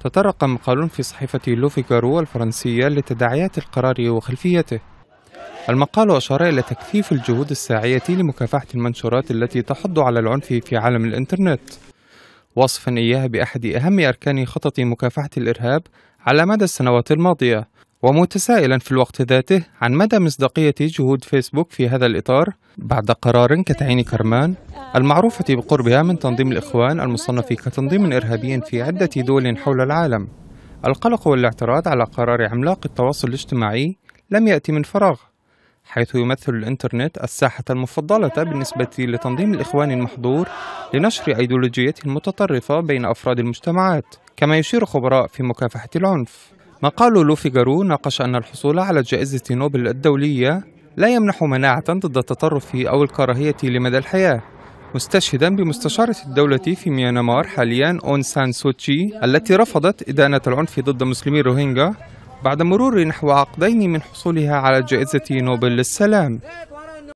تطرق مقال في صحيفة لوفيغارو الفرنسية لتداعيات القرار وخلفيته المقال أشار إلى تكثيف الجهود الساعية لمكافحة المنشورات التي تحض على العنف في عالم الإنترنت وصفا إياها بأحد أهم أركان خطط مكافحة الإرهاب على مدى السنوات الماضية ومتسائلا في الوقت ذاته عن مدى مصداقية جهود فيسبوك في هذا الإطار بعد قرار كتعيين كرمان المعروفة بقربها من تنظيم الإخوان المصنف كتنظيم إرهابي في عدة دول حول العالم القلق والاعتراض على قرار عملاق التواصل الاجتماعي لم يأتي من فراغ حيث يمثل الإنترنت الساحة المفضلة بالنسبة لتنظيم الإخوان المحظور لنشر أيديولوجيته المتطرفة بين أفراد المجتمعات كما يشير خبراء في مكافحة العنف مقال جارو ناقش أن الحصول على جائزة نوبل الدولية لا يمنح مناعة ضد التطرف أو الكراهية لمدى الحياة مستشهدا بمستشارة الدولة في ميانمار حاليا أون سان سوتشي التي رفضت إدانة العنف ضد مسلمي روهينجا بعد مرور نحو عقدين من حصولها على جائزة نوبل للسلام